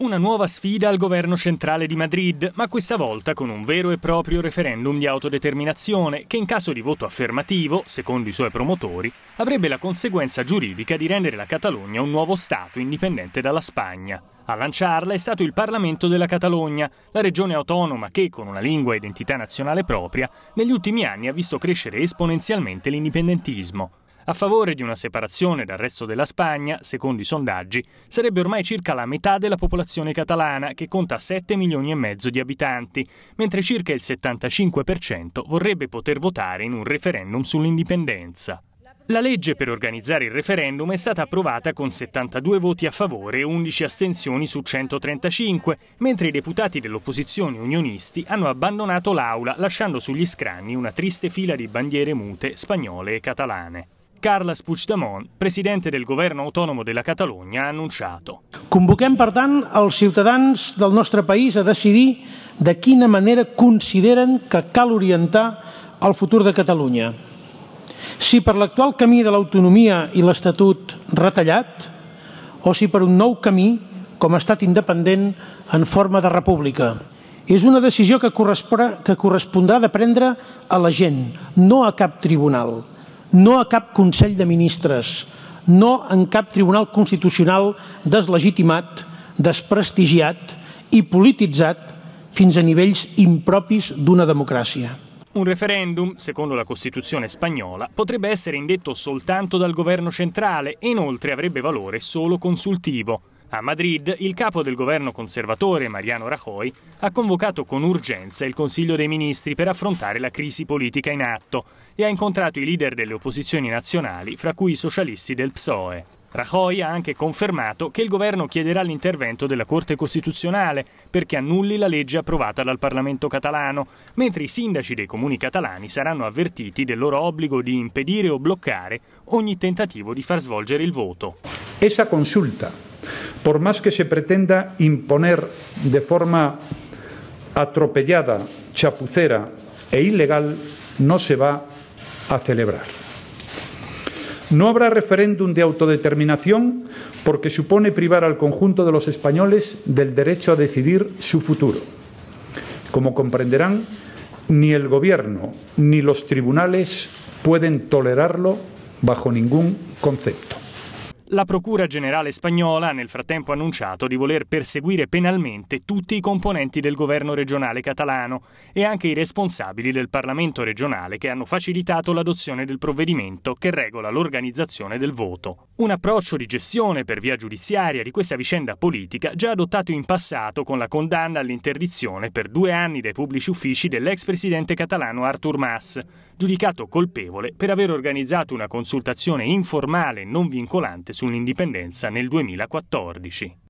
Una nuova sfida al governo centrale di Madrid, ma questa volta con un vero e proprio referendum di autodeterminazione che in caso di voto affermativo, secondo i suoi promotori, avrebbe la conseguenza giuridica di rendere la Catalogna un nuovo Stato indipendente dalla Spagna. A lanciarla è stato il Parlamento della Catalogna, la regione autonoma che, con una lingua e identità nazionale propria, negli ultimi anni ha visto crescere esponenzialmente l'indipendentismo. A favore di una separazione dal resto della Spagna, secondo i sondaggi, sarebbe ormai circa la metà della popolazione catalana, che conta 7 milioni e mezzo di abitanti, mentre circa il 75% vorrebbe poter votare in un referendum sull'indipendenza. La legge per organizzare il referendum è stata approvata con 72 voti a favore e 11 astensioni su 135, mentre i deputati dell'opposizione unionisti hanno abbandonato l'aula lasciando sugli scranni una triste fila di bandiere mute spagnole e catalane. Carles Puigdemont, presidente del govern autònom de la Catalunya, ha anunciat. Convoquem, per tant, els ciutadans del nostre país a decidir de quina manera consideren que cal orientar el futur de Catalunya. Si per l'actual camí de l'autonomia i l'Estatut retallat, o si per un nou camí com a estat independent en forma de república. És una decisió que, correspondrà, que correspondrà de prendre a la gent, no a cap tribunal no a cap Consell de Ministres, no en cap Tribunal Constitucional deslegitimat, desprestigiat i polititzat fins a nivells impropis d'una democràcia. Un referèndum, secondo la Costituzione spagnola, potrebbe essere indetto soltanto dal governo centrale e inoltre avrebbe valore solo consultivo. A Madrid il capo del governo conservatore Mariano Rajoy ha convocato con urgenza il Consiglio dei Ministri per affrontare la crisi politica in atto e ha incontrato i leader delle opposizioni nazionali, fra cui i socialisti del PSOE. Rajoy ha anche confermato che il governo chiederà l'intervento della Corte Costituzionale perché annulli la legge approvata dal Parlamento catalano, mentre i sindaci dei comuni catalani saranno avvertiti del loro obbligo di impedire o bloccare ogni tentativo di far svolgere il voto. Esa consulta por más que se pretenda imponer de forma atropellada, chapucera e ilegal, no se va a celebrar. No habrá referéndum de autodeterminación porque supone privar al conjunto de los españoles del derecho a decidir su futuro. Como comprenderán, ni el Gobierno ni los tribunales pueden tolerarlo bajo ningún concepto. La Procura Generale spagnola ha nel frattempo annunciato di voler perseguire penalmente tutti i componenti del governo regionale catalano e anche i responsabili del Parlamento regionale che hanno facilitato l'adozione del provvedimento che regola l'organizzazione del voto. Un approccio di gestione per via giudiziaria di questa vicenda politica già adottato in passato con la condanna all'interdizione per due anni dai pubblici uffici dell'ex presidente catalano Artur Mas, giudicato colpevole per aver organizzato una consultazione informale non vincolante sull'indipendenza nel 2014.